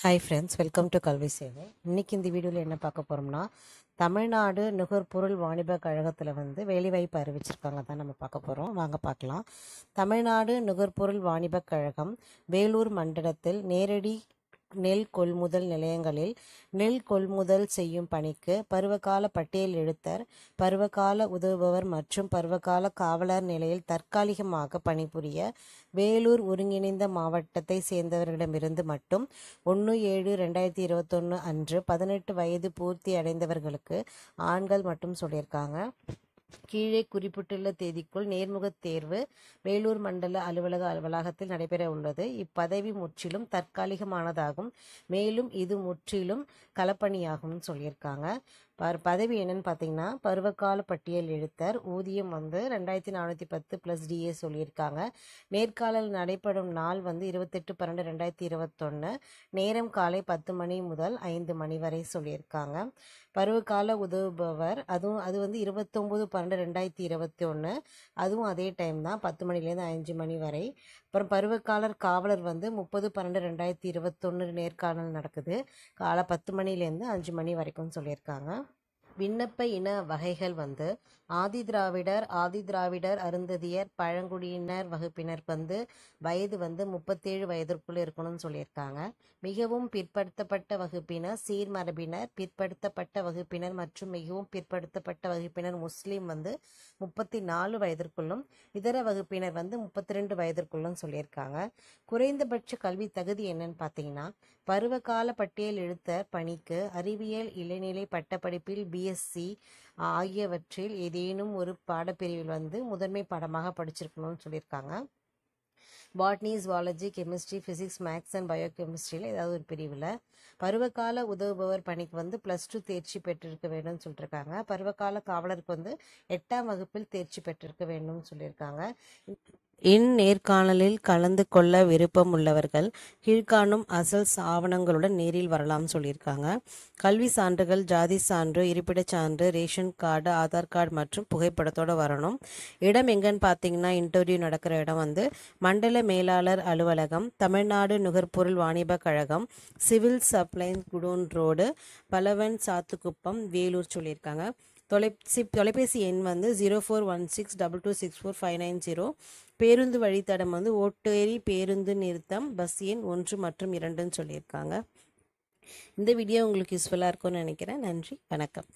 hi friends welcome to கல்வி சேவை இன்றைக்கி இந்த வீடியோவில் என்ன பார்க்க போகிறோம்னா தமிழ்நாடு நுகர்பொருள் வாணிப கழகத்தில் வந்து வேலைவாய்ப்பு அறிவிச்சிருக்காங்க தான் நம்ம பார்க்க போகிறோம் வாங்க பார்க்கலாம் தமிழ்நாடு நுகர்பொருள் வாணிப கழகம் வேலூர் மண்டலத்தில் நேரடி நெல் கொள்முதல் நிலையங்களில் நெல் கொள்முதல் செய்யும் பணிக்கு பருவகால பட்டியல் எழுத்தர் பருவகால உதவுபவர் மற்றும் பருவகால காவலர் நிலையில் தற்காலிகமாக பணிபுரிய வேலூர் ஒருங்கிணைந்த மாவட்டத்தை சேர்ந்தவர்களிடமிருந்து மட்டும் ஒன்று ஏழு ரெண்டாயிரத்தி இருபத்தொன்று அன்று பதினெட்டு வயது பூர்த்தி அடைந்தவர்களுக்கு ஆண்கள் மட்டும் சொல்லியிருக்காங்க கீழே குறிப்பிட்டுள்ள தேதிக்குள் நேர்முகத் தேர்வு வேலூர் மண்டல அலுவலக வளாகத்தில் நடைபெற உள்ளது இப்பதவி முற்றிலும் தற்காலிகமானதாகும் மேலும் இது முற்றிலும் களப்பணியாகும் சொல்லியிருக்காங்க பர் பதவி என்னன்னு பார்த்தீங்கன்னா பருவகால பட்டியல் எழுத்தர் ஊதியம் வந்து ரெண்டாயிரத்தி நானூற்றி பத்து ப்ளஸ் டிஏ சொல்லியிருக்காங்க நேர்காணல் நடைபெறும் நாள் வந்து இருபத்தெட்டு பன்னெண்டு ரெண்டாயிரத்தி இருபத்தொன்று நேரம் காலை பத்து மணி முதல் ஐந்து மணி வரை சொல்லியிருக்காங்க பருவகால உதவுபவர் அதுவும் அது வந்து இருபத்தொம்போது பன்னெண்டு ரெண்டாயிரத்தி இருபத்தி ஒன்று அதுவும் அதே டைம் தான் பத்து மணிலேருந்து அஞ்சு மணி வரை அப்புறம் பருவக்காலர் காவலர் வந்து முப்பது பன்னெண்டு ரெண்டாயிரத்தி இருபத்தொன்று நேர்காணல் நடக்குது காலை பத்து மணிலேருந்து அஞ்சு மணி வரைக்கும் சொல்லியிருக்காங்க விண்ணப்ப இன வகைகள் வந்து ஆதிதிராவிடர் ஆதிதிராவிடர் அருந்ததியர் பழங்குடியினர் வகுப்பினர் வந்து வயது வந்து முப்பத்தேழு வயதிற்குள் இருக்கணும்னு சொல்லியிருக்காங்க மிகவும் பிற்படுத்தப்பட்ட வகுப்பினர் சீர்மரபினர் பிற்படுத்தப்பட்ட வகுப்பினர் மற்றும் மிகவும் பிற்படுத்தப்பட்ட வகுப்பினர் முஸ்லீம் வந்து முப்பத்தி நாலு வயதிற்குள்ளும் இதர வகுப்பினர் வந்து முப்பத்தி ரெண்டு வயதிற்குள்ளும் சொல்லியிருக்காங்க குறைந்தபட்ச கல்வி தகுதி என்னன்னு பார்த்தீங்கன்னா பருவகால பட்டியல் எழுத்த பணிக்கு அறிவியல் இளநிலை பட்டப்படிப்பில் பி பிஎஸ்சி ஆகியவற்றில் ஏதேனும் ஒரு பாடப்பிரிவில் வந்து முதன்மை பாடமாக படிச்சிருக்கணும்னு சொல்லியிருக்காங்க botany zoology chemistry physics maths and bio கெமிஸ்ட்ரியில் ஏதாவது ஒரு பிரிவில் பருவகால உதவுபவர் பணிக்கு வந்து ப்ளஸ் டூ தேர்ச்சி பெற்றிருக்க வேண்டும்னு சொல்லியிருக்காங்க பருவகால காவலருக்கு வந்து எட்டாம் வகுப்பில் தேர்ச்சி பெற்றிருக்க வேண்டும்னு சொல்லியிருக்காங்க இந்நேர்காணலில் கலந்து கொள்ள விருப்பம் உள்ளவர்கள் கீழ்காணும் அசல் ஆவணங்களுடன் நேரில் வரலாம் சொல்லியிருக்காங்க கல்வி சான்றுகள் ஜாதி சான்று இருப்பிடச் சான்று ரேஷன் கார்டு ஆதார் கார்டு மற்றும் புகைப்படத்தோடு வரணும் இடம் எங்கன்னு பார்த்தீங்கன்னா இன்டர்வியூ நடக்கிற இடம் வந்து மண்டல மேலாளர் அலுவலகம் தமிழ்நாடு நுகர்பொருள் வாணிப கழகம் சிவில் சப்ளைன் குடூன் ரோடு பலவன் சாத்துக்குப்பம் வேலூர் சொல்லியிருக்காங்க தொலைசி தொலைபேசி எண் வந்து zero four one six double two six four five nine zero பேருந்து வழித்தடம் வந்து ஓட்டேரி பேருந்து நிறுத்தம் பஸ் எண் ஒன்று மற்றும் இரண்டுன்னு சொல்லியிருக்காங்க இந்த வீடியோ உங்களுக்கு யூஸ்ஃபுல்லாக இருக்கும்னு நினைக்கிறேன் நன்றி வணக்கம்